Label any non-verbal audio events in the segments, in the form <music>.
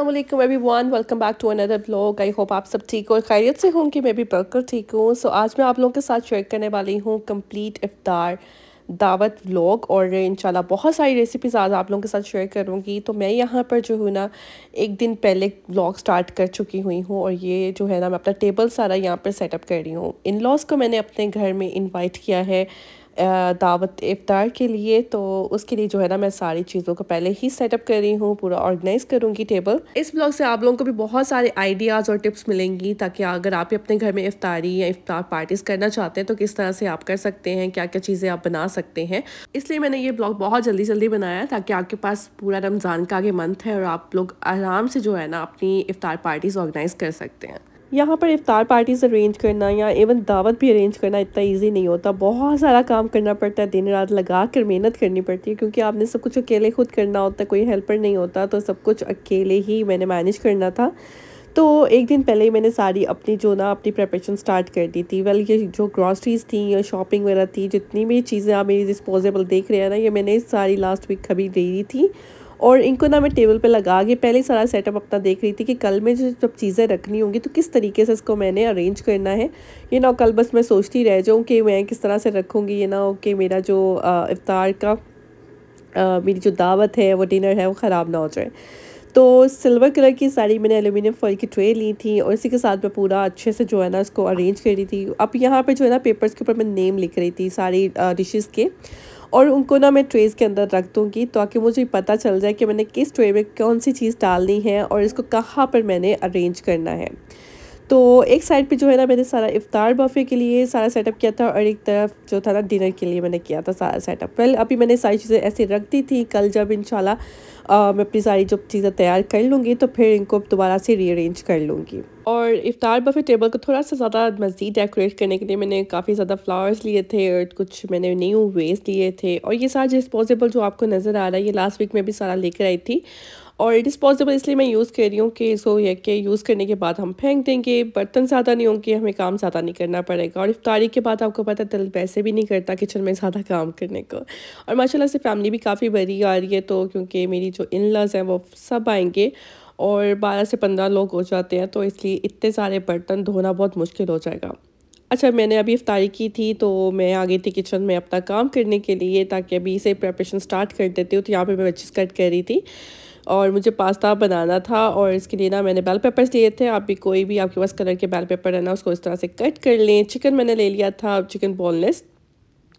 Aslam everyone welcome back to another blog I hope आप सब ठीक हो और खैरियत से हूँ कि मैं भी बिल्कुल ठीक हूँ सो so, आज मैं आप लोगों के साथ शेयर करने वाली हूँ कम्प्लीट इफ्तार दावत ब्लॉग और इंशाल्लाह बहुत सारी रेसिपीज़ आज आप लोगों के साथ शेयर करूँगी तो मैं यहाँ पर जो हूँ ना एक दिन पहले ब्लॉग स्टार्ट कर चुकी हुई हूँ और ये जो है ना मैं अपना टेबल सारा यहाँ पर सेटअप कर रही हूँ इन लॉज को मैंने अपने घर में इन्वाइट किया है दावत इफ़ार के लिए तो उसके लिए जो है ना मैं सारी चीज़ों को पहले ही सेटअप कर रही हूँ पूरा ऑर्गेनाइज करूँगी टेबल इस ब्लॉग से आप लोगों को भी बहुत सारे आइडियाज़ और टिप्स मिलेंगी ताकि अगर आप अपने घर में इफ्तारी या इफ्तार पार्टीज़ करना चाहते हैं तो किस तरह से आप कर सकते हैं क्या क्या चीज़ें आप बना सकते हैं इसलिए मैंने ये ब्लॉग बहुत जल्दी जल्दी बनाया ताकि आपके पास पूरा रमज़ान का आगे मंथ है और आप लोग आराम से जो है ना अपनी इफ्तार पार्टीज़ ऑर्गेनाइज़ कर सकते हैं यहाँ पर इफ़ार पार्टीज़ अरेंज करना या इवन दावत भी अरेंज करना इतना इजी नहीं होता बहुत सारा काम करना पड़ता है दिन रात लगा कर मेहनत करनी पड़ती है क्योंकि आपने सब कुछ अकेले खुद करना होता कोई हेल्पर नहीं होता तो सब कुछ अकेले ही मैंने मैनेज करना था तो एक दिन पहले ही मैंने सारी अपनी जो ना अपनी प्रपेशन स्टार्ट कर दी थी वेल ये जो ग्रॉसरीज थी या शॉपिंग वगैरह थी जितनी भी चीज़ें आप मेरी डिस्पोजेबल देख रहे हैं ना ये मैंने सारी लास्ट वीक खरीद दे दी थी और इनको ना मैं टेबल पे लगा के पहले सारा सेटअप अपना देख रही थी कि कल मैं जो जब चीज़ें रखनी होंगी तो किस तरीके से इसको मैंने अरेंज करना है ये ना कल बस मैं सोचती रह जाऊँ कि मैं किस तरह से रखूँगी ये ना हो कि मेरा जो इफ्तार का आ, मेरी जो दावत है वो डिनर है वो ख़राब ना हो जाए तो सिल्वर कलर की साड़ी मैंने एलुमिनियम फॉल की ट्रे ली थी और इसी के साथ मैं पूरा अच्छे से जो है ना इसको अरेंज कर रही थी अब यहाँ पे जो है ना पेपर्स के ऊपर मैं नेम लिख रही थी सारी डिशेस के और उनको ना मैं ट्रेज के अंदर रख दूँगी ताकि मुझे पता चल जाए कि मैंने किस ट्रे में कौन सी चीज़ डालनी है और इसको कहाँ पर मैंने अरेंज करना है तो एक साइड पे जो है ना मैंने सारा इफ्तार बफे के लिए सारा सेटअप किया था और एक तरफ जो था ना डिनर के लिए मैंने किया था सारा सेटअप वेल अभी मैंने सारी चीज़ें ऐसे रख दी थी कल जब इन मैं अपनी सारी जब चीज़ें तैयार कर लूँगी तो फिर इनको दोबारा से रीअरेंज कर लूँगी और इफ़ार बफे टेबल को थोड़ा सा ज़्यादा मज़ीद डेकोरेट करने के लिए मैंने काफ़ी ज़्यादा फ्लावर्स लिए थे और कुछ मैंने न्यू वेस्ट लिए थे और ये सारा डिस्पोजेबल जो आपको नज़र आ रहा है ये लास्ट वीक में भी सारा लेकर आई थी और इट इज़ पॉसिबल इसलिए मैं यूज़ कर रही हूँ कि इसको यह कि यूज़ करने के बाद हम फेंक देंगे बर्तन ज़्यादा नहीं होंगे हमें काम ज़्यादा नहीं करना पड़ेगा और इफ्तारी के बाद आपको पता दिल पैसे भी नहीं करता किचन में ज़्यादा काम करने को और माशाल्लाह से फैमिली भी काफ़ी बड़ी आ रही है तो क्योंकि मेरी जो इन लज हैं वो सब आएंगे और बारह से पंद्रह लोग हो जाते हैं तो इसलिए इतने सारे बर्तन धोना बहुत मुश्किल हो जाएगा अच्छा मैंने अभी इफ्तारी की थी तो मैं आ गई थी किचन में अपना काम करने के लिए ताकि अभी से प्रेपरेशन स्टार्ट कर देती हूँ तो यहाँ पे मैं बच्चे कट कर रही थी और मुझे पास्ता बनाना था और इसके लिए ना मैंने बेल पेपर्स लिए थे आप भी कोई भी आपके पास कलर के बेल पेपर है ना उसको इस तरह से कट कर लें चिकन मैंने ले लिया था चिकन बोनलेस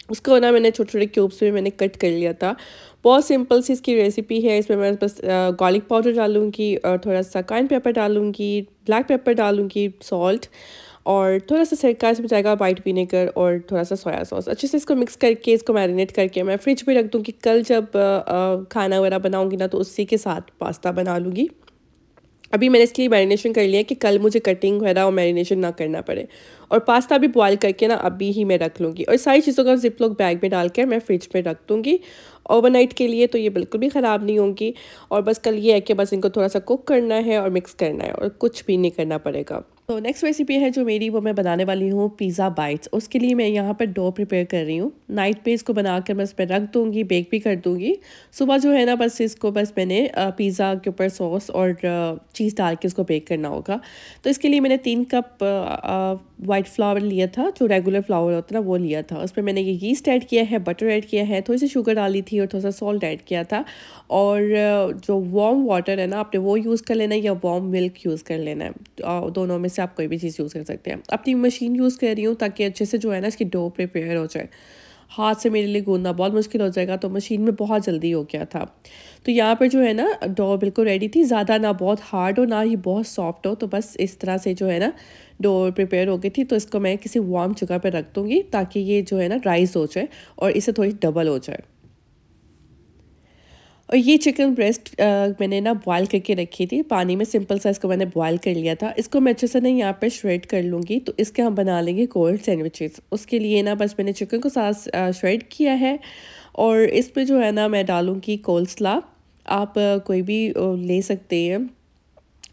उसको ना मैंने छोटे छोटे क्यूब्स में मैंने कट कर लिया था बहुत सिंपल सी इसकी रेसिपी है इसमें मैं बस गार्लिक पाउडर डालूँगी और थोड़ा सा काइन पेपर डालूँगी ब्लैक पेपर डालूँगी सॉल्ट और थोड़ा सा सरकार इसमें जाएगा वाइट विनेगर और थोड़ा सा सोया सॉस अच्छे से इसको मिक्स करके इसको मैरिनेट करके मैं फ्रिज में रख दूँ कि कल जब खाना वगैरह बनाऊँगी ना तो उसी के साथ पास्ता बना लूँगी अभी मैंने इसके लिए मैरिनेशन कर लिया है कि कल मुझे कटिंग वगैरह और मैरिनेशन ना करना पड़े और पास्ता भी बॉयल करके ना अभी ही मैं रख लूँगी और सारी चीज़ों का जिप लोग बैग में डाल कर मैं फ्रिज में रख दूँगी ओवरनाइट के लिए तो ये बिल्कुल भी ख़राब नहीं होंगी और बस कल ये है कि बस इनको थोड़ा सा कुक करना है और मिक्स करना है और कुछ भी नहीं करना पड़ेगा तो नेक्स्ट रेसिपी है जो मेरी वो मैं बनाने वाली हूँ पिज़्ज़ा बाइट्स उसके लिए मैं यहाँ पर डो प्रिपेयर कर रही हूँ नाइट पे इसको बनाकर मैं इस पर रख दूँगी बेक भी कर दूँगी सुबह जो है ना बस इसको बस मैंने पिज़्ज़ा के ऊपर सॉस और चीज़ डाल के इसको बेक करना होगा तो इसके लिए मैंने तीन कप वाइट फ्लावर लिया था जो रेगुलर फ्लावर होता था वो लिया था उस पर मैंने ये यीस्ट ऐड किया है बटर ऐड किया है थोड़ी सी शुगर डाली थी और थोड़ा सा सॉल्ट ऐड किया था और जो वार्म वाटर है ना आपने वो यूज़ कर लेना है या वार्म मिल्क यूज़ कर लेना है दोनों में से आप कोई भी चीज़ यूज़ कर सकते हैं अपनी मशीन यूज़ कर रही हूँ ताकि अच्छे से जो है ना इसकी डो प्रिपेयर हो जाए हाथ से मेरे लिए गूंदना बहुत मुश्किल हो जाएगा तो मशीन में बहुत जल्दी हो गया था तो यहाँ पर जो है ना डो बिल्कुल रेडी थी ज़्यादा ना बहुत हार्ड हो ना ही बहुत सॉफ्ट हो तो बस इस तरह से जो है ना डो प्रिपेयर हो गई थी तो इसको मैं किसी वार्म जगह पर रख दूँगी ताकि ये जो है ना राइस हो जाए और इसे थोड़ी डबल हो जाए और ये चिकन ब्रेस्ट मैंने ना बॉयल करके रखी थी पानी में सिंपल सा इसको मैंने बॉयल कर लिया था इसको मैं अच्छे से ना यहाँ पर श्रेड कर लूँगी तो इसके हम बना लेंगे कोल्ड सैंडविचेस उसके लिए ना बस मैंने चिकन को साथ श्रेड किया है और इस पर जो है ना मैं डालूँगी कोल्सला स्ला आप कोई भी ले सकते हैं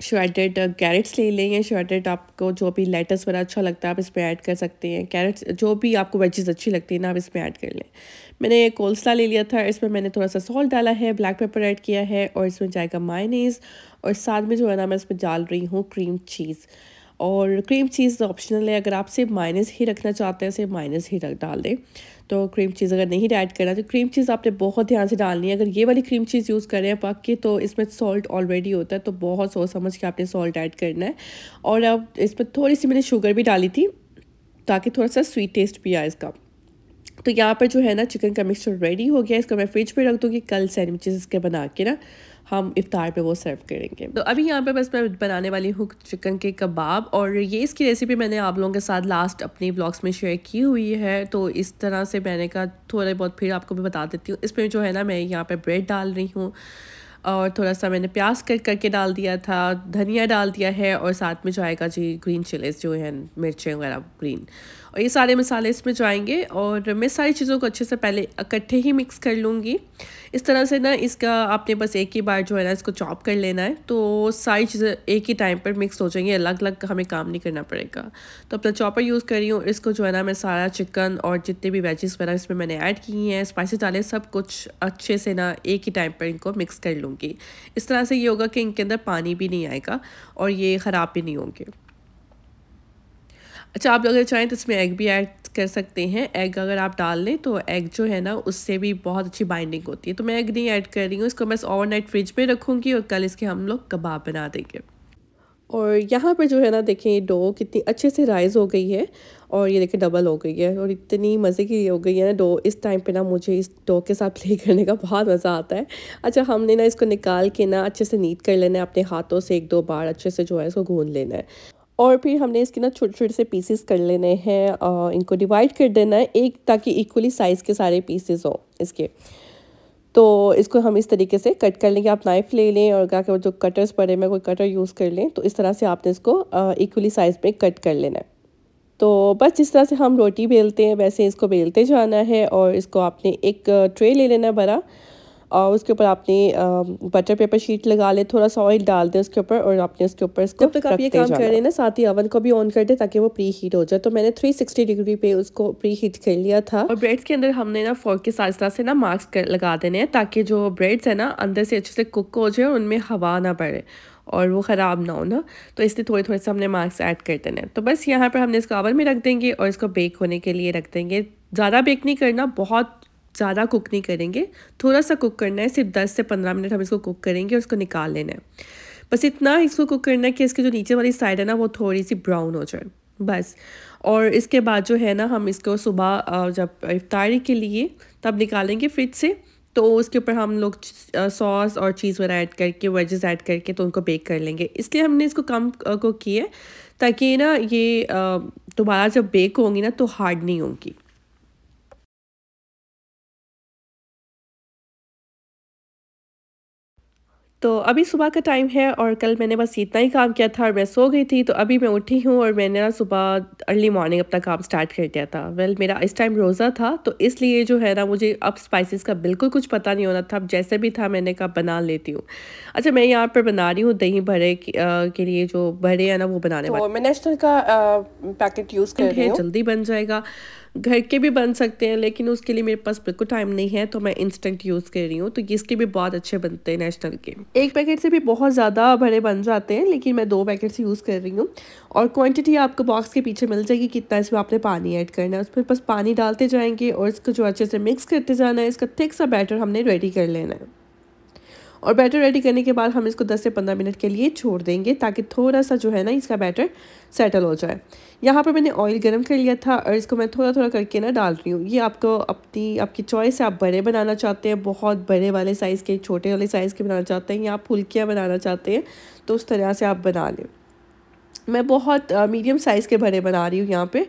शॉर्टेड कैरेट्स ले लें या शॉर्टेड आपको जो भी लेटस वगैरह अच्छा लगता है आप इसमें ऐड कर सकते हैं कैरेट्स जो भी आपको वेजेज़ अच्छी लगती है ना आप इसमें ऐड कर लें मैंने कोलसा ले लिया था इसमें मैंने थोड़ा सा सॉल्ट डाला है ब्लैक पेपर ऐड किया है और इसमें जाएगा मायनीस और साथ में जो है ना मैं इसमें डाल रही हूँ क्रीम चीज़ और क्रीम चीज़ ऑप्शनल है अगर आप सिर्फ माइनस ही रखना चाहते हैं सिर्फ माइनस ही रख डाल दें तो क्रीम चीज़ अगर नहीं ऐड करना तो क्रीम चीज़ आपने बहुत ध्यान से डालनी है अगर ये वाली क्रीम चीज़ यूज़ कर रहे हैं पक के तो इसमें सॉल्ट ऑलरेडी होता है तो बहुत सोच समझ के आपने सॉल्ट ऐड करना है और अब इसमें थोड़ी सी मैंने शुगर भी डाली थी ताकि थोड़ा सा स्वीट टेस्ट भी आए इसका तो यहाँ पर जो है ना चिकन का मिक्सचर रेडी हो गया इसको मैं फ्रिज पर रख दूँगी कल सैंडविचेस इसके बना के ना हम इफ्तार पे वो सर्व करेंगे तो अभी यहाँ पे बस मैं बनाने वाली हूँ चिकन के कबाब और ये इसकी रेसिपी मैंने आप लोगों के साथ लास्ट अपने ब्लॉग्स में शेयर की हुई है तो इस तरह से मैंने कहा थोड़ा बहुत फिर आपको भी बता देती हूँ इसमें जो है ना मैं यहाँ पर ब्रेड डाल रही हूँ और थोड़ा सा मैंने प्याज कट करके डाल दिया था धनिया डाल दिया है और साथ में जो आएगा जी ग्रीन चिलीज जो है मिर्चें वगैरह ग्रीन और ये सारे मसाले इसमें जाएंगे और मैं सारी चीज़ों को अच्छे से पहले इकट्ठे ही मिक्स कर लूँगी इस तरह से ना इसका आपने बस एक ही बार जो है ना इसको चॉप कर लेना है तो सारी चीज़ें एक ही टाइम पर मिक्स हो जाएंगी अलग अलग हमें काम नहीं करना पड़ेगा तो अपना चॉपर यूज़ कर रही हूँ इसको जो है ना मैं सारा चिकन और जितने भी वेजेस वगैरह इसमें मैंने ऐड किए हैं स्पाइसी डाले सब कुछ अच्छे से ना एक ही टाइम पर इनको मिक्स कर लूँगी इस तरह से ये होगा कि इनके अंदर पानी भी नहीं आएगा और ये ख़राब भी नहीं होंगे अच्छा आप अगर चाहें तो इसमें एग भी ऐड कर सकते हैं एग अगर आप डाल लें तो एग जो है ना उससे भी बहुत अच्छी बाइंडिंग होती है तो मैं एग नहीं ऐड कर रही हूँ इसको मैं ओवरनाइट फ्रिज में रखूँगी और कल इसके हम लोग कबाब बना देंगे और यहाँ पर जो है ना देखें ये डो कितनी अच्छे से राइज हो गई है और ये देखें डबल हो गई है और इतनी मज़े की हो गई है ना डो इस टाइम पे ना मुझे इस डो के साथ प्ले <laughs> करने का बहुत मज़ा आता है अच्छा हमने ना इसको निकाल के ना अच्छे से नीट कर लेना है अपने हाथों से एक दो बार अच्छे से जो है इसको घून लेना है और फिर हमने इसके ना छोटे छोटे से पीसेस कर लेने हैं और इनको डिवाइड कर देना है एक ताकि इक्वली साइज़ के सारे पीसेस हो इसके तो इसको हम इस तरीके से कट कर लेंगे आप नाइफ़ ले लें और क्या जो कटर्स पड़े में कोई कटर यूज़ कर लें तो इस तरह से आपने इसको इक्वली साइज़ में कट कर लेना है तो बस जिस तरह से हम रोटी बेलते हैं वैसे इसको बेलते जाना है और इसको आपने एक ट्रे ले लेना बड़ा और उसके ऊपर आपने बटर पेपर शीट लगा ले थोड़ा सा ऑयल डाल दें उसके ऊपर और आपने उसके ऊपर इसको जब तक आप ये काम कर रहे हैं ना साथ ही ओवन को भी ऑन कर दें ताकि वो प्री हीट हो जाए तो मैंने 360 डिग्री पे उसको प्री हीट कर लिया था और ब्रेड्स के अंदर हमने ना फोर्क के साथ साथ से ना मार्क्स लगा देने हैं ताकि जो ब्रेड्स है ना अंदर से अच्छे से कुक हो जाए उनमें हवा ना पड़े और वो ख़राब ना हो ना तो इसलिए थोड़े थोड़े से हमने मार्क्स ऐड कर देने तो बस यहाँ पर हमने इसको ओवन में रख देंगे और इसको बेक होने के लिए रख देंगे ज़्यादा बेक नहीं करना बहुत ज़्यादा कुक नहीं करेंगे थोड़ा सा कुक करना है सिर्फ 10 से 15 मिनट हम इसको कुक करेंगे और इसको निकाल लेना है बस इतना इसको कुक करना है कि इसके जो नीचे वाली साइड है ना वो थोड़ी सी ब्राउन हो जाए बस और इसके बाद जो है ना हम इसको सुबह जब इफ्तारी के लिए तब निकालेंगे फ्रिज से तो उसके ऊपर हम लोग सॉस और चीज़ वगैरह ऐड करके वेजेस ऐड करके तो उनको बेक कर लेंगे इसलिए हमने इसको कम कुक किया ताकि ना ये दोबारा जब बेक होंगी ना तो हार्ड नहीं होंगी तो अभी सुबह का टाइम है और कल मैंने बस इतना ही काम किया था और मैं सो गई थी तो अभी मैं उठी हूँ और मैंने ना सुबह अर्ली मॉर्निंग अपना काम स्टार्ट कर दिया था वेल मेरा इस टाइम रोज़ा था तो इसलिए जो है ना मुझे अब स्पाइसेस का बिल्कुल कुछ पता नहीं होना था अब जैसे भी था मैंने कहा बना लेती हूँ अच्छा मैं यहाँ पर बना रही हूँ दही भरे के लिए जो भरे है ना वो बनाने तो का पैकेट यूज़ कर जल्दी बन जाएगा घर के भी बन सकते हैं लेकिन उसके लिए मेरे पास बिल्कुल टाइम नहीं है तो मैं इंस्टेंट यूज़ कर रही हूँ तो इसके भी बहुत अच्छे बनते हैं नेशनल के एक पैकेट से भी बहुत ज़्यादा भरे बन जाते हैं लेकिन मैं दो पैकेट से यूज़ कर रही हूँ और क्वांटिटी आपको बॉक्स के पीछे मिल जाएगी कितना इसमें आपने पानी ऐड करना है उसमें बस पानी डालते जाएंगे और इसको जो अच्छे से मिक्स करते जाना है इसका थिक सा बैटर हमने रेडी कर लेना है और बैटर रेडी करने के बाद हम इसको 10 से 15 मिनट के लिए छोड़ देंगे ताकि थोड़ा सा जो है ना इसका बैटर सेटल हो जाए यहाँ पर मैंने ऑयल गर्म कर लिया था और इसको मैं थोड़ा थोड़ा करके ना डाल रही हूँ ये आपको अपनी आपकी चॉइस है आप बड़े बनाना चाहते हैं बहुत बड़े वाले साइज़ के छोटे वाले साइज़ के बनाना चाहते हैं या आप फुल्कियाँ बनाना चाहते हैं तो उस तरह से आप बना लें मैं बहुत मीडियम साइज़ के भरे बना रही हूँ यहाँ पर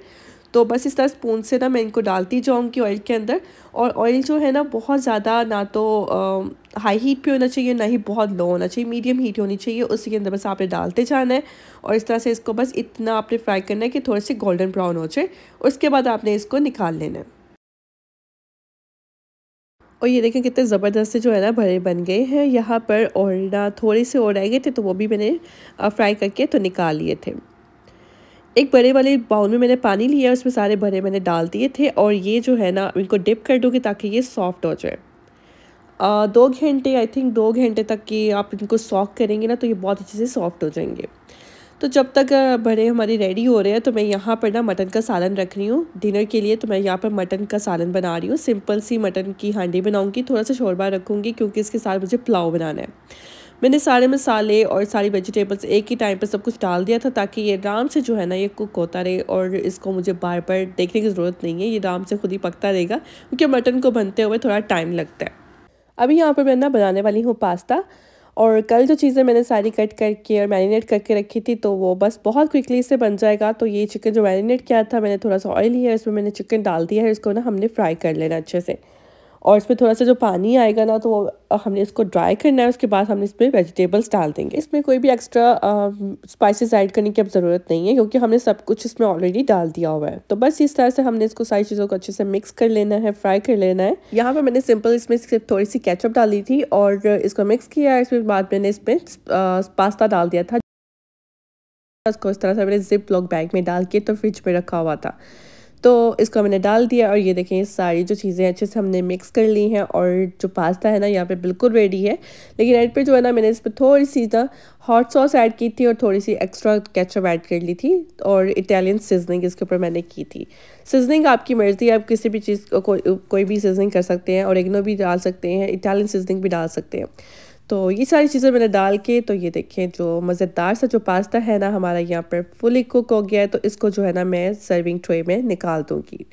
तो बस इस तरह स्पून से ना मैं इनको डालती जाऊँगी ऑयल के अंदर और ऑयल जो है ना बहुत ज़्यादा ना तो आ, हाई हीट पे होना चाहिए ना ही बहुत लो होना चाहिए मीडियम हीट होनी चाहिए उसी के अंदर बस आपने डालते जाना है और इस तरह से इसको बस इतना आपने फ्राई करना है कि थोड़े से गोल्डन ब्राउन हो जाए उसके बाद आपने इसको निकाल लेना है और ये देखें कितने ज़बरदस्त से जो है ना भरे बन गए हैं यहाँ पर और ना थोड़े से और रह गए थे तो वो भी मैंने फ्राई करके तो निकाल लिए थे एक बड़े वाले बाउल में मैंने पानी लिया उसमें सारे भरे मैंने डाल दिए थे और ये जो है ना इनको डिप कर दूँगी ताकि ये सॉफ्ट हो जाए दो घंटे आई थिंक दो घंटे तक कि आप इनको सॉक करेंगे ना तो ये बहुत अच्छे से सॉफ्ट हो जाएंगे तो जब तक बड़े हमारे रेडी हो रहे हैं तो मैं यहाँ पर ना मटन का सालन रख रही हूँ डिनर के लिए तो मैं यहाँ पर मटन का सालन बना रही हूँ सिंपल सी मटन की हांडी बनाऊँगी थोड़ा सा शोरबा रखूँगी क्योंकि इसके साथ मुझे पुलाव बनाना है मैंने सारे मसाले और सारी वेजिटेबल्स एक ही टाइम पर सब कुछ डाल दिया था ताकि ये आराम से जो है ना ये कुक होता रहे और इसको मुझे बार बार देखने की ज़रूरत नहीं है ये आराम से खुद ही पकता रहेगा क्योंकि मटन को बनते हुए थोड़ा टाइम लगता है अभी यहाँ पर मैं ना बनाने वाली हूँ पास्ता और कल जो चीज़ें मैंने सारी कट करके और मैरिनेट करके रखी थी तो वो बस बहुत क्विकली से बन जाएगा तो ये चिकन जो मैरिनेट किया था मैंने थोड़ा सा ऑयल लिया इसमें मैंने चिकन डाल दिया है इसको ना हमने फ्राई कर लेना अच्छे से और इसमें थोड़ा सा जो पानी आएगा ना तो हमने इसको ड्राई करना है उसके बाद हम इसमें वेजिटेबल्स डाल देंगे इसमें कोई भी एक्स्ट्रा स्पाइसेस ऐड करने की अब ज़रूरत नहीं है क्योंकि हमने सब कुछ इसमें ऑलरेडी डाल दिया हुआ है तो बस इस तरह से हमने इसको सारी चीज़ों को अच्छे से मिक्स कर लेना है फ्राई कर लेना है यहाँ पर मैंने सिंपल इसमें सिर्फ थोड़ी सी कैचअप डाली थी और इसको मिक्स किया है इसके बाद मैंने इसमें पास्ता डाल दिया था उसको इस तरह से मैंने जिप लॉक बैग में डाल के तो फ्रिज में रखा हुआ था तो इसको हमने डाल दिया और ये देखें सारी जो चीज़ें अच्छे से हमने मिक्स कर ली हैं और जो पास्ता है ना यहाँ पे बिल्कुल रेडी है लेकिन एड पे जो है ना मैंने इस पर थोड़ी सी ना हॉट सॉस ऐड की थी और थोड़ी सी एक्स्ट्रा कैचअप ऐड कर ली थी और इटालियन सीजनिंग इसके ऊपर मैंने की थी सीजनिंग आपकी मर्ज़ी आप किसी भी चीज़ को कोई भी सीजनिंग कर सकते हैं और इग्नो भी डाल सकते हैं इटालियन सीजनिंग भी डाल सकते हैं तो ये सारी चीज़ें मैंने डाल के तो ये देखें जो मज़ेदार सा जो पास्ता है ना हमारा यहाँ पर फुली कुक हो गया है तो इसको जो है ना मैं सर्विंग ट्रे में निकाल दूँगी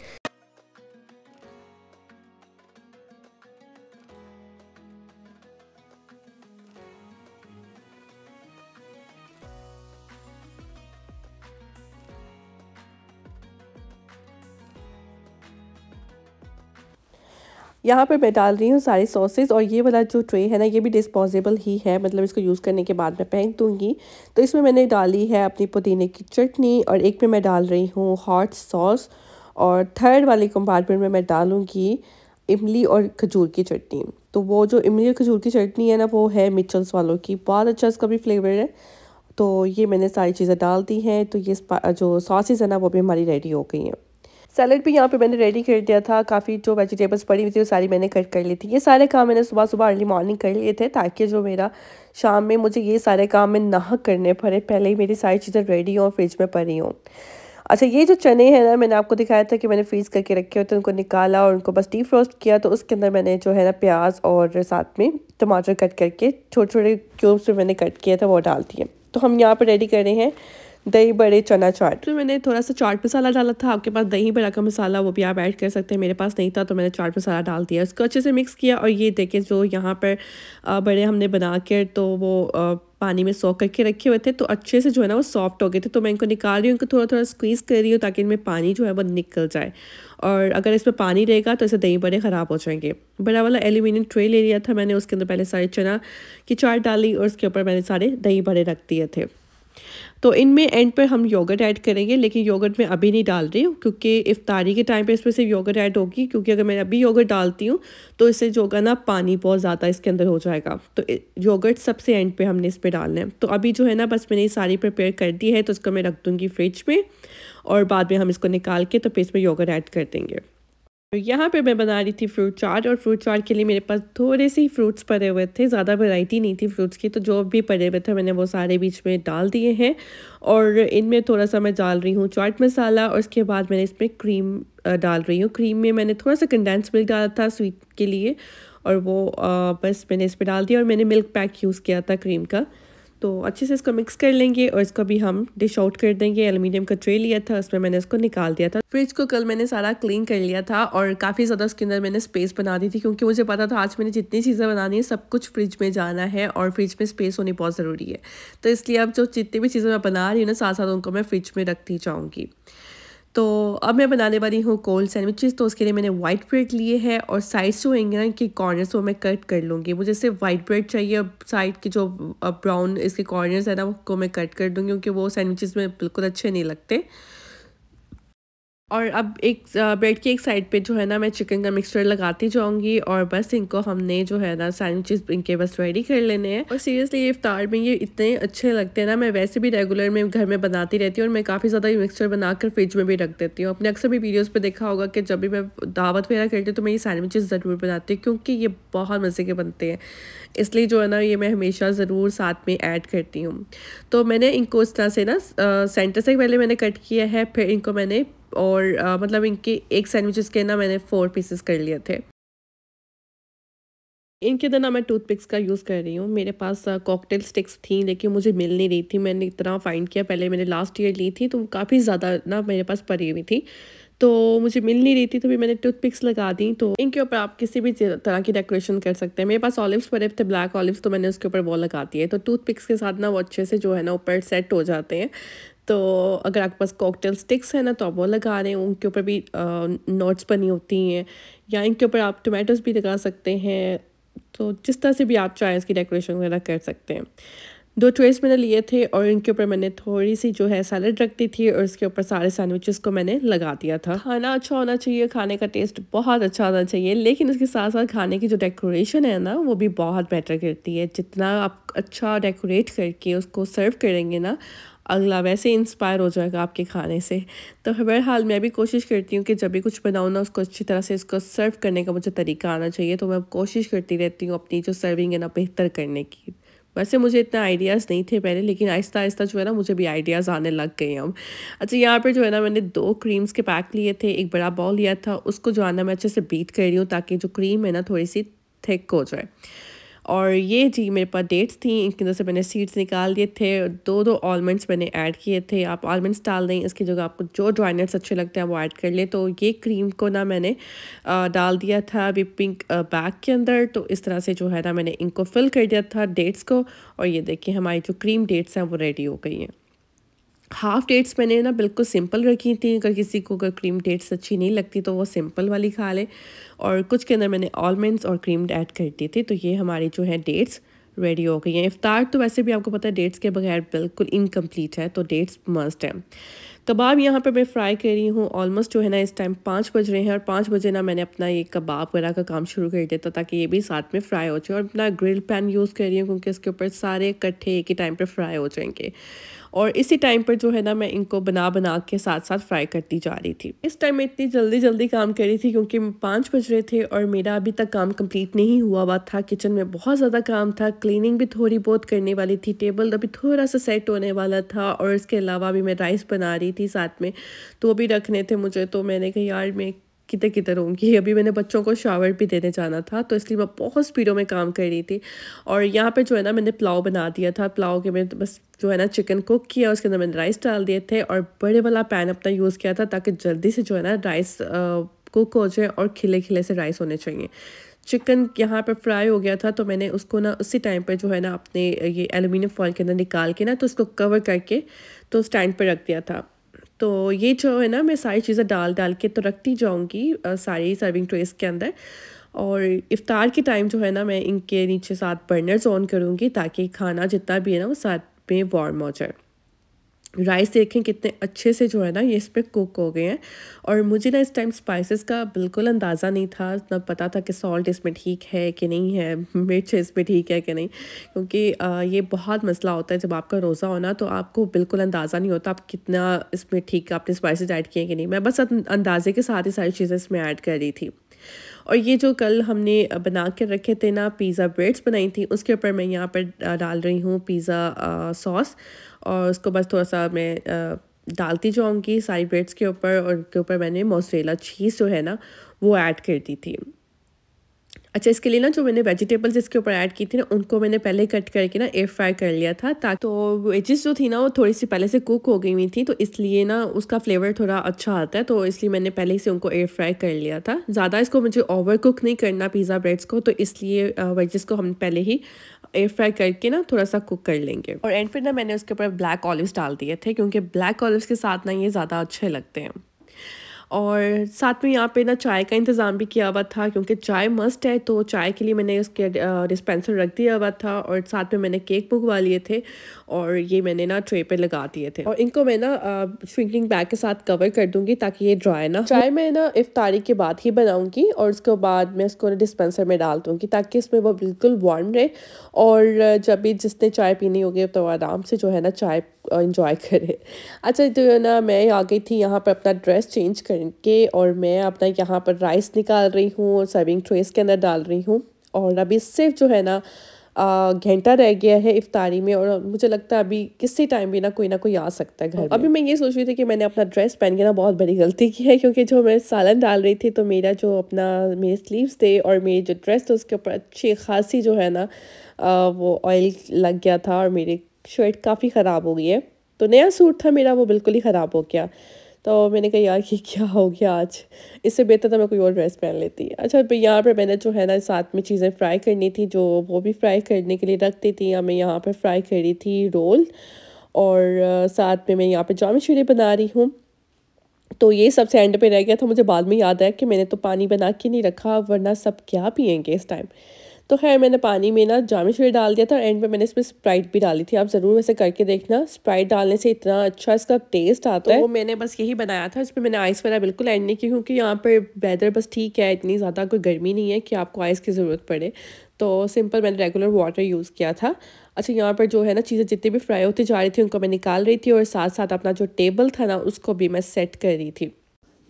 यहाँ पर मैं डाल रही हूँ सारे सॉसेज और ये वाला जो ट्रे है ना ये भी डिस्पोजेबल ही है मतलब इसको यूज़ करने के बाद मैं फेंक दूँगी तो इसमें मैंने डाली है अपनी पुदीने की चटनी और एक में मैं डाल रही हूँ हॉट सॉस और थर्ड वाले कंपार्टमेंट में मैं डालूँगी इमली और खजूर की चटनी तो वो जो इमली और खजूर की चटनी है ना वो है मिचल्स वालों की बहुत अच्छा इसका भी फ्लेवर है तो ये मैंने सारी चीज़ें डाल दी हैं तो ये जो सॉसेज है ना वो भी हमारी रेडी हो गई हैं सैलड भी यहाँ पे मैंने रेडी कर दिया था काफ़ी जो वेजिटेबल्स पड़ी हुई थी वो सारी मैंने कट कर ली थी ये सारे काम मैंने सुबह सुबह अर्ली मॉर्निंग कर लिए थे ताकि जो मेरा शाम में मुझे ये सारे काम में ना करने पड़े पहले ही मेरी सारी चीज़ें रेडी हों फ्रिज में पड़ी हों अच्छा ये जो चने हैं ना मैंने आपको दिखाया था कि मैंने फ्रीज़ करके रखे होते थे उनको निकाला और उनको बस डीप रोस्ट किया तो उसके अंदर मैंने जो है ना प्याज और साथ में टमाटर कट करके छोटे छोटे क्यूब्स में मैंने कट किया था वो डाल दिए तो हम यहाँ पर रेडी कर रहे हैं दही बड़े चना चाट तो मैंने थोड़ा सा चाट मसाला डाला था आपके पास दही बड़ा का मसाला वो भी आप ऐड कर सकते हैं मेरे पास नहीं था तो मैंने चाट मसाला डाल दिया उसको अच्छे से मिक्स किया और ये देखे जो यहाँ पर बड़े हमने बना कर तो वो पानी में सोख करके रखे हुए थे तो अच्छे से जो है ना वो सॉफ्ट हो गए थे तो मैं इनको निकाल रही हूँ इनको थोड़ा थोड़ा स्क्वीज़ कर रही हूँ ताकि इनमें पानी जो है वो निकल जाए और अगर इसमें पानी रहेगा तो इसे दही बड़े ख़राब हो जाएंगे बड़ा वाला एल्यूमिनियम ट्रे ले लिया था मैंने उसके अंदर पहले सारे चना की चाट डाली और उसके ऊपर मैंने सारे दही बड़े रख दिए थे तो इनमें एंड पर हम योगर्ट ऐड करेंगे लेकिन योगर्ट में अभी नहीं डाल रही हूँ क्योंकि इफ्तारी के टाइम पे इसमें सिर्फ योगर्ट ऐड होगी क्योंकि अगर मैं अभी योगर्ट डालती हूँ तो इससे जो होगा ना पानी बहुत ज़्यादा इसके अंदर हो जाएगा तो योगर्ट सबसे एंड पे हमने इस पर डालना है तो अभी जो है ना बस मैंने ये सारी प्रिपेयर कर दी है तो इसको मैं रख दूँगी फ्रिज में और बाद में हम इसको निकाल के तो फिर इसमें योगर्ट ऐड कर देंगे तो यहाँ पे मैं बना रही थी फ्रूट चाट और फ्रूट चाट के लिए मेरे पास थोड़े से ही फ्रूट्स पड़े हुए थे ज़्यादा वैरायटी नहीं थी फ्रूट्स की तो जो भी पड़े हुए थे मैंने वो सारे बीच में डाल दिए हैं और इनमें थोड़ा सा मैं डाल रही हूँ चाट मसाला और उसके बाद मैंने इसमें क्रीम डाल रही हूँ क्रीम में मैंने थोड़ा सा कंडेंस मिल्क डाला था स्वीट के लिए और वो बस मैंने इस पर डाल दिया और मैंने मिल्क पैक यूज़ किया था क्रीम का तो अच्छे से इसको मिक्स कर लेंगे और इसको भी हम डिश आउट कर देंगे एलुमिनियम का ट्रे लिया था उसमें मैंने इसको निकाल दिया था फ्रिज को कल मैंने सारा क्लीन कर लिया था और काफ़ी ज़्यादा उसके अंदर मैंने स्पेस बना दी थी क्योंकि मुझे पता था आज मैंने जितनी चीज़ें बनानी है सब कुछ फ्रिज में जाना है और फ्रिज में स्पेस होनी बहुत ज़रूरी है तो इसलिए अब जो जितनी भी चीज़ें मैं बना रही हूँ ना साथ साथ उनको मैं फ्रिज में रखती जाऊँगी तो अब मैं बनाने वाली हूँ कोल्ड सैंडविचेस तो उसके लिए मैंने वाइट ब्रेड लिए है और साइड्स जो होंगे ना कि कॉर्नर्स वो मैं कट कर लूँगी मुझे सिर्फ वाइट ब्रेड चाहिए और साइड के जो ब्राउन इसके कॉर्नर्स है ना वो मैं कट कर दूँगी क्योंकि वो सैंडविचेस में बिल्कुल अच्छे नहीं लगते और अब एक ब्रेड की एक साइड पे जो है ना मैं चिकन का मिक्सचर लगाती जाऊंगी और बस इनको हमने जो है ना सैंडविचेस इनके बस रेडी कर लेने हैं और सीरियसली ये इफ्तार में ये इतने अच्छे लगते हैं ना मैं वैसे भी रेगुलर में घर में बनाती रहती हूँ और मैं काफ़ी ज़्यादा ये मिक्सचर बनाकर फ्रिज में भी रख देती हूँ अपने अक्सर भी वीडियोज़ पर देखा होगा कि जब भी मैं दावत वगैरह करती हूँ तो मैं ये सैंडविचेज ज़रूर बनाती हूँ क्योंकि ये बहुत मज़े के बनते हैं इसलिए जो है ना ये मैं हमेशा ज़रूर साथ में ऐड करती हूँ तो मैंने इनको इस तरह से ना सेंटर से पहले मैंने कट किया है फिर इनको मैंने और आ, मतलब इनके एक सैंडविचेस के ना मैंने फ़ोर पीसेस कर लिए थे इनके अंदर तो ना मैं टूथपिक्स का यूज़ कर रही हूँ मेरे पास कॉकटेल स्टिक्स थी लेकिन मुझे मिल नहीं रही थी मैंने इतना फाइंड किया पहले मैंने लास्ट ईयर ली थी तो काफ़ी ज़्यादा ना मेरे पास पड़ी हुई थी तो मुझे मिल नहीं रही थी तो भी मैंने टूथपिक्स लगा दी तो इनके ऊपर आप किसी भी तरह की डेकोरेशन कर सकते हैं मेरे पास ऑलिव्स पड़े थे ब्लैक ऑलिव्स तो मैंने उसके ऊपर वो लगा दिए तो टूथपिक्स के साथ ना वो अच्छे से जो है ना ऊपर सेट हो जाते हैं तो अगर आपके पास कॉकटेल स्टिक्स है ना तो आप वो लगा रहे हैं उनके ऊपर भी नोट्स बनी होती हैं या इनके ऊपर आप टोमेटोज भी लगा सकते हैं तो जिस तरह से भी आप चाहें इसकी डेकोरेशन वगैरह कर सकते हैं दो ट्रेस मैंने लिए थे और इनके ऊपर मैंने थोड़ी सी जो है सैलड रख दी थी और इसके ऊपर सारे सैंडविचेस को मैंने लगा दिया था खाना अच्छा होना चाहिए खाने का टेस्ट बहुत अच्छा होना चाहिए लेकिन उसके साथ साथ खाने की जो डेकोरेशन है ना वो भी बहुत बेटर करती है जितना आप अच्छा डेकोरेट करके उसको सर्व करेंगे ना अगला वैसे इंस्पायर हो जाएगा आपके खाने से तो बहरहाल मैं भी कोशिश करती हूँ कि जब भी कुछ बनाऊँ ना उसको अच्छी तरह से इसको सर्व करने का मुझे तरीका आना चाहिए तो मैं कोशिश करती रहती हूँ अपनी जो सर्विंग है ना बेहतर करने की वैसे मुझे इतना आइडियाज़ नहीं थे पहले लेकिन आहिस्ता आहिस्ता जो है ना मुझे भी आइडियाज़ आने लग गए हम अच्छा यहाँ पर जो है ना मैंने दो क्रीम्स के पैक लिए थे एक बड़ा बॉल लिया था उसको जो है ना मैं अच्छे से बीट कर रही हूँ ताकि जो क्रीम है ना थोड़ी सी थिक हो जाए और ये जी मेरे पास डेट्स थी इनके अंदर से मैंने सीड्स निकाल दिए थे दो दो आलमंड्स मैंने ऐड किए थे आप आलमंड्स डाल दें इसकी जगह आपको जो ड्राइनट्स अच्छे लगते हैं वो ऐड कर लें तो ये क्रीम को ना मैंने डाल दिया था अभी पिंक बैग के अंदर तो इस तरह से जो है ना मैंने इनको फिल कर दिया था डेट्स को और ये देखिए हमारी जो क्रीम डेट्स हैं वो रेडी हो गई हैं हाफ़ डेट्स मैंने ना बिल्कुल सिंपल रखी थी अगर किसी को अगर क्रीम डेट्स अच्छी नहीं लगती तो वो सिंपल वाली खा ले और कुछ के अंदर मैंने ऑलमंड्स और क्रीम ऐड कर दी थी तो ये हमारी जो है डेट्स रेडी हो गई हैं इफ्तार तो वैसे भी आपको पता है डेट्स के बगैर बिल्कुल इनकम्प्लीट है तो डेट्स मस्ट है कबाब यहाँ पर मैं फ्राई कर रही हूँ ऑलमोस्ट जो है ना इस टाइम पाँच बज रहे हैं और पाँच बजे ना मैंने अपना ये कबाब वगैरह का काम शुरू कर दिया था ताकि ये भी साथ में फ्राई हो जाए और अपना ग्रिल पैन यूज़ कर रही हूँ क्योंकि इसके ऊपर सारे इकट्ठे एक ही टाइम पर फ्राई हो जाएंगे और इसी टाइम पर जो है ना मैं इनको बना बना के साथ साथ फ्राई करती जा रही थी इस टाइम मैं इतनी जल्दी जल्दी काम कर रही थी क्योंकि पाँच बज रहे थे और मेरा अभी तक काम कंप्लीट नहीं हुआ हुआ था किचन में बहुत ज़्यादा काम था क्लीनिंग भी थोड़ी बहुत करने वाली थी टेबल अभी थोड़ा सा सेट होने वाला था और इसके अलावा भी मैं राइस बना रही थी साथ में तो वो भी रखने थे मुझे तो मैंने कहा यार मैं किधर किधर होंगी अभी मैंने बच्चों को शावर भी देने जाना था तो इसलिए मैं बहुत स्पीडों में काम कर रही थी और यहाँ पे जो है ना मैंने पुलाव बना दिया था पुलाव के मैंने बस जो है ना चिकन कुक किया उसके अंदर मैंने राइस डाल दिए थे और बड़े वाला पैन अपना यूज़ किया था ताकि जल्दी से जो है ना राइस कुक हो जाए और खिले खिले से राइस होने चाहिए चिकन यहाँ पर फ्राई हो गया था तो मैंने उसको ना उसी टाइम पर जो है ना अपने ये एलुमिनियम फॉइल के अंदर निकाल के ना तो उसको कवर करके तो स्टैंड पर रख दिया था तो ये जो है ना मैं सारी चीज़ें डाल डाल के तो रखती जाऊँगी सारी सर्विंग ट्रेस के अंदर और इफ़ार के टाइम जो है ना मैं इनके नीचे साथ बर्नर्स ऑन करूँगी ताकि खाना जितना भी है ना वो साथ में वार्म हो जाए राइस देखें कितने अच्छे से जो है ना ये इस पर कुक हो गए हैं और मुझे ना इस टाइम स्पाइसेस का बिल्कुल अंदाज़ा नहीं था ना पता था कि सॉल्ट इसमें ठीक है कि नहीं है मिर्च इसमें ठीक है कि नहीं क्योंकि ये बहुत मसला होता है जब आपका रोज़ा होना तो आपको बिल्कुल अंदाज़ा नहीं होता आप कितना इसमें ठीक आपने स्पाइसेस ऐड किए कि नहीं मैं बस अं-, अंदाजे के साथ ही सारी चीज़ें इसमें ऐड कर रही थी और ये जो कल हमने बना के रखे थे ना पिज़्ज़ा ब्रेड्स बनाई थी उसके ऊपर मैं यहाँ पर डाल रही हूँ पिज़्ज़ा सॉस और उसको बस थोड़ा सा मैं आ, डालती जाऊँगी सारी ब्रेड्स के ऊपर और उनके ऊपर मैंने मोसरेला चीज़ जो है ना वो ऐड कर दी थी अच्छा इसके लिए ना जो मैंने वेजिटेबल्स इसके ऊपर ऐड की थी ना उनको मैंने पहले कट करके ना एयर फ्राई कर लिया था ताकि तो वेजिस जो थी ना वो थोड़ी सी पहले से कुक हो गई हुई थी तो इसलिए ना उसका फ्लेवर थोड़ा अच्छा आता है तो इसलिए मैंने पहले ही से उनको एयर फ्राई कर लिया था ज़्यादा इसको मुझे ओवर कुक नहीं करना पिज़्ज़ा ब्रेड्स को तो इसलिए वेजिस को हम पहले ही एयर फ्राई करके ना थोड़ा सा कुक कर लेंगे और एंड फिर ना मैंने उसके ऊपर ब्लैक ऑलिव डाल दिए थे क्योंकि ब्लैक ऑलिव के साथ ना ये ज़्यादा अच्छे लगते हैं और साथ में यहाँ पे ना चाय का इंतज़ाम भी किया हुआ था क्योंकि चाय मस्ट है तो चाय के लिए मैंने उसके डिस्पेंसर रख दिया हुआ था और साथ में मैंने केक मंगवा लिए थे और ये मैंने ना ट्रे पे लगा दिए थे और इनको मैं ना श्रिंकिंग बैग के साथ कवर कर दूंगी ताकि ये ड्राई ना चाय मैं ना इफ्तारी के बाद ही बनाऊंगी और उसके बाद मैं इसको डिस्पेंसर में डाल दूंगी ताकि इसमें वो बिल्कुल वार्म रहे और जब भी जिसने चाय पीनी होगी तो आराम से जो है ना चाय इंजॉय करे अच्छा तो ना मैं आ गई थी यहाँ पर अपना ड्रेस चेंज करके और मैं अपना यहाँ पर राइस निकाल रही हूँ सर्विंग ट्रेस के अंदर डाल रही हूँ और अभी सिर्फ जो है ना घंटा रह गया है इफ्तारी में और मुझे लगता है अभी किसी टाइम भी ना कोई ना कोई आ सकता है घर अभी मैं ये सोच रही थी कि मैंने अपना ड्रेस पहन के ना बहुत बड़ी गलती की है क्योंकि जो मैं सालन डाल रही थी तो मेरा जो अपना मेरे स्लीव्स थे और मेरे जो ड्रेस थे उसके ऊपर अच्छी खासी जो है ना वो ऑयल लग गया था और मेरी शर्ट काफ़ी ख़राब हो गई है तो नया सूट था मेरा वो बिल्कुल ही ख़राब हो गया तो मैंने कहा यार ये क्या हो गया आज इससे बेहतर तो मैं कोई और ड्रेस पहन लेती अच्छा पर यहाँ पर मैंने जो है ना साथ में चीज़ें फ्राई करनी थी जो वो भी फ्राई करने के लिए रखती थी या मैं यहाँ पर फ्राई कर रही थी रोल और साथ में मैं यहाँ पर जाम शूरी बना रही हूँ तो ये सब एंड पे रह गया था मुझे बाद में याद आया कि मैंने तो पानी बना के नहीं रखा वरना सब क्या पियेंगे इस टाइम तो खैर मैंने पानी में ना जामे शुरू डाल दिया था एंड में मैंने इसमें स्प्राइट भी डाली थी आप ज़रूर वैसे करके देखना स्प्राइट डालने से इतना अच्छा इसका टेस्ट आता है वो तो मैंने बस यही बनाया था इसमें मैंने आइस वगैरह बिल्कुल एंड नहीं की क्योंकि यहाँ पर वेदर बस ठीक है इतनी ज़्यादा कोई गर्मी नहीं है कि आपको आइस की ज़रूरत पड़े तो सिंपल मैंने रेगुलर वाटर यूज़ किया था अच्छा यहाँ पर जो है ना चीज़ें जितनी भी फ्राई होती जा रही थी उनको मैं निकाल रही थी और साथ साथ अपना जो टेबल था ना उसको भी मैं सेट कर रही थी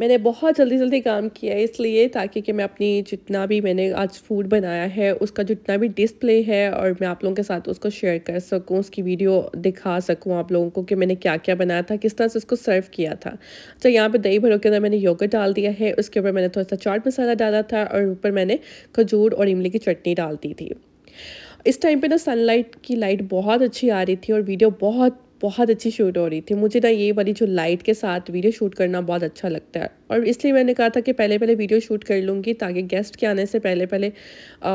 मैंने बहुत जल्दी जल्दी काम किया है इसलिए ताकि कि मैं अपनी जितना भी मैंने आज फूड बनाया है उसका जितना भी डिस्प्ले है और मैं आप लोगों के साथ उसको शेयर कर सकूं उसकी वीडियो दिखा सकूं आप लोगों को कि मैंने क्या क्या बनाया था किस तरह से उसको सर्व किया था अच्छा यहाँ पे दही भरों के अंदर मैंने योगर डाल दिया है उसके ऊपर मैंने थोड़ा सा चाट मसाला डाला था और ऊपर मैंने खजूर और इमली की चटनी डाल दी थी इस टाइम पे ना सनलाइट की लाइट बहुत अच्छी आ रही थी और वीडियो बहुत बहुत अच्छी शूट हो रही थी मुझे ना ये वाली जो लाइट के साथ वीडियो शूट करना बहुत अच्छा लगता है और इसलिए मैंने कहा था कि पहले पहले वीडियो शूट कर लूँगी ताकि गेस्ट के आने से पहले पहले आ,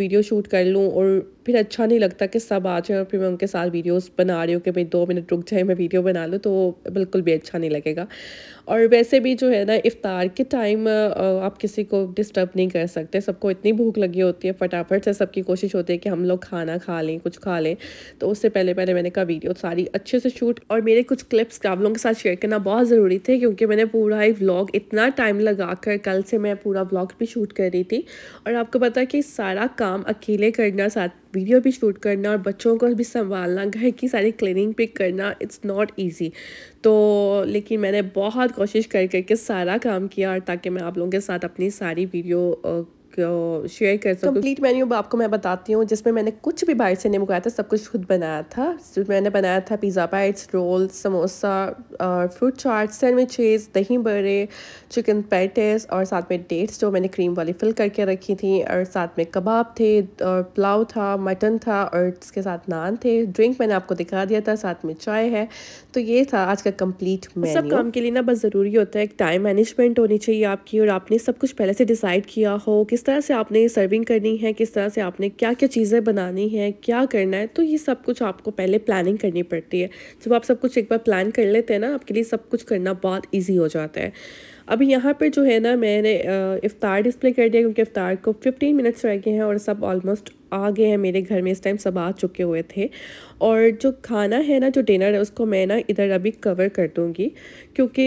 वीडियो शूट कर लूँ और फिर अच्छा नहीं लगता कि सब आ जाएँ और फिर मैं उनके साथ वीडियोस बना रही हूँ कि भाई दो मिनट रुक जाए मैं वीडियो बना लूँ तो बिल्कुल भी अच्छा नहीं लगेगा और वैसे भी जो है ना इफ़ार के टाइम आप किसी को डिस्टर्ब नहीं कर सकते सबको इतनी भूख लगी होती है फटाफट से सबकी कोशिश होती है कि हम लोग खाना खा लें कुछ खा लें तो उससे पहले पहले मैंने कहा वीडियो सारी अच्छे से शूट और मेरे कुछ क्लिप्स आप लोगों के साथ शेयर करना बहुत ज़रूरी थे क्योंकि मैंने पूरा एक ब्लॉग ब्लॉग इतना टाइम लगा कर कल से मैं पूरा ब्लॉग भी शूट कर रही थी और आपको पता कि सारा काम अकेले करना साथ वीडियो भी शूट करना और बच्चों को भी संभालना घर की सारी क्लीनिंग भी करना इट्स नॉट इजी तो लेकिन मैंने बहुत कोशिश कर करके सारा काम किया और ताकि मैं आप लोगों के साथ अपनी सारी वीडियो शेयर कर सकते कंप्लीट मेन्यू आपको मैं बताती हूँ जिसमें मैंने कुछ भी बाहर से नहीं मंगाया था सब कुछ खुद बनाया था मैंने बनाया था पिज़्ज़ा बाइट्स रोल समोसा और फ्रूट चाट सैंडविचेस दही बड़े चिकन पैटिस और साथ में डेट्स जो मैंने क्रीम वाली फिल करके रखी थी और साथ में कबाब थे और पुलाव था मटन था और इसके साथ नान थे ड्रिंक मैंने आपको दिखा दिया था साथ में चाय है तो ये था आज का कम्प्लीट मेन्यू सब काम के लिए ना बस ज़रूरी होता है एक टाइम मैनेजमेंट होनी चाहिए आपकी और आपने सब कुछ पहले से डिसाइड किया हो कि किस तरह से आपने सर्विंग करनी है किस तरह से आपने क्या क्या चीज़ें बनानी है क्या करना है तो ये सब कुछ आपको पहले प्लानिंग करनी पड़ती है जब आप सब कुछ एक बार प्लान कर लेते हैं ना आपके लिए सब कुछ करना बहुत ईजी हो जाता है अभी यहाँ पर जो है ना मैंने इफ़ार डिस्प्ले कर दिया क्योंकि इफ़ार को फिफ्टीन मिनट्स रह गए हैं और सब ऑलमोस्ट आ गए हैं मेरे घर में इस टाइम सब आ चुके हुए थे और जो खाना है ना जो डिनर है उसको मैं ना इधर अभी कवर कर दूँगी क्योंकि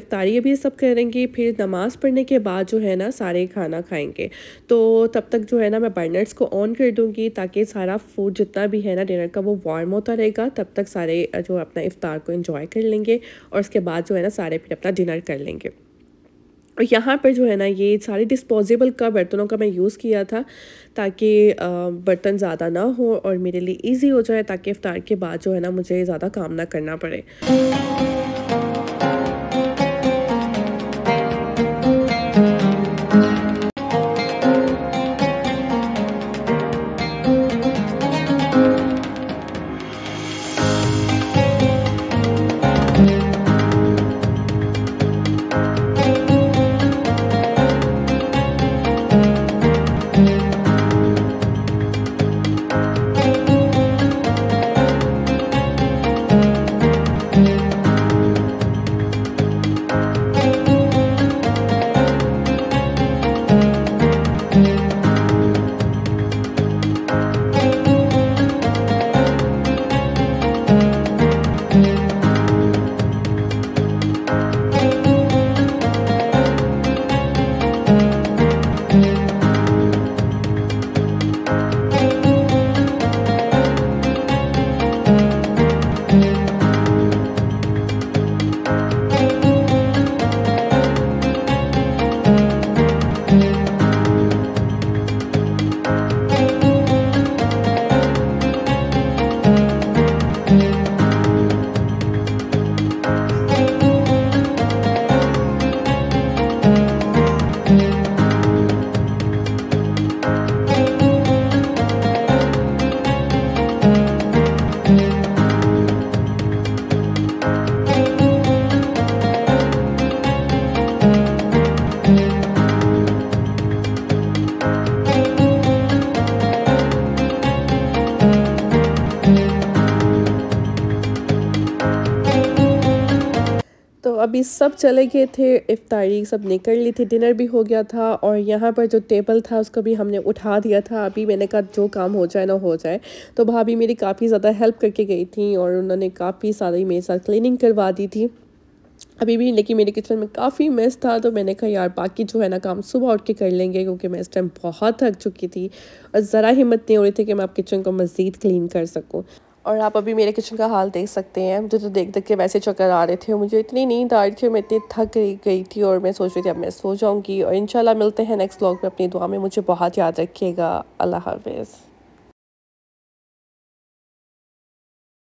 इफ्तारी अभी सब करेंगे फिर नमाज़ पढ़ने के बाद जो है ना सारे खाना खाएंगे तो तब तक जो है ना मैं बर्नर्स को ऑन कर दूँगी ताकि सारा फूड जितना भी है ना डिनर का वो वार्म होता रहेगा तब तक सारे जो अपना इफ़ार को इन्जॉय कर लेंगे और उसके बाद जो है ना सारे फिर अपना डिनर कर लेंगे और यहाँ पर जो है ना ये सारे डिस्पोजेबल का बर्तनों का मैं यूज़ किया था ताकि बर्तन ज़्यादा ना हो और मेरे लिए इजी हो जाए ताकि अफ्तार के बाद जो है ना मुझे ज़्यादा काम ना करना पड़े अभी सब चले गए थे इफ्तारी सब ने कर ली थी डिनर भी हो गया था और यहाँ पर जो टेबल था उसको भी हमने उठा दिया था अभी मैंने कहा जो काम हो जाए ना हो जाए तो भाभी मेरी काफ़ी ज़्यादा हेल्प करके गई थी और उन्होंने काफ़ी सारी मेरे साथ क्लिनिंग करवा दी थी अभी भी लेकिन मेरे किचन में काफ़ी मेस था तो मैंने कहा यार बाकी जो है ना काम सुबह उठ के कर लेंगे क्योंकि मैं इस टाइम बहुत थक चुकी थी और ज़रा हिम्मत नहीं हो रही थी कि मैं आप किचन को मज़ीद क्लीन कर सकूँ और आप अभी मेरे किचन का हाल देख सकते हैं मुझे तो देख देख के वैसे चक्कर आ रहे थे और मुझे इतनी नींद आ रही थी मैं इतनी थक गई थी और मैं सोच रही थी अब मैं सो जाऊँगी और इंशाल्लाह मिलते हैं नेक्स्ट ब्लॉग में अपनी दुआ में मुझे बहुत याद रखिएगा अल्लाह हाफिज़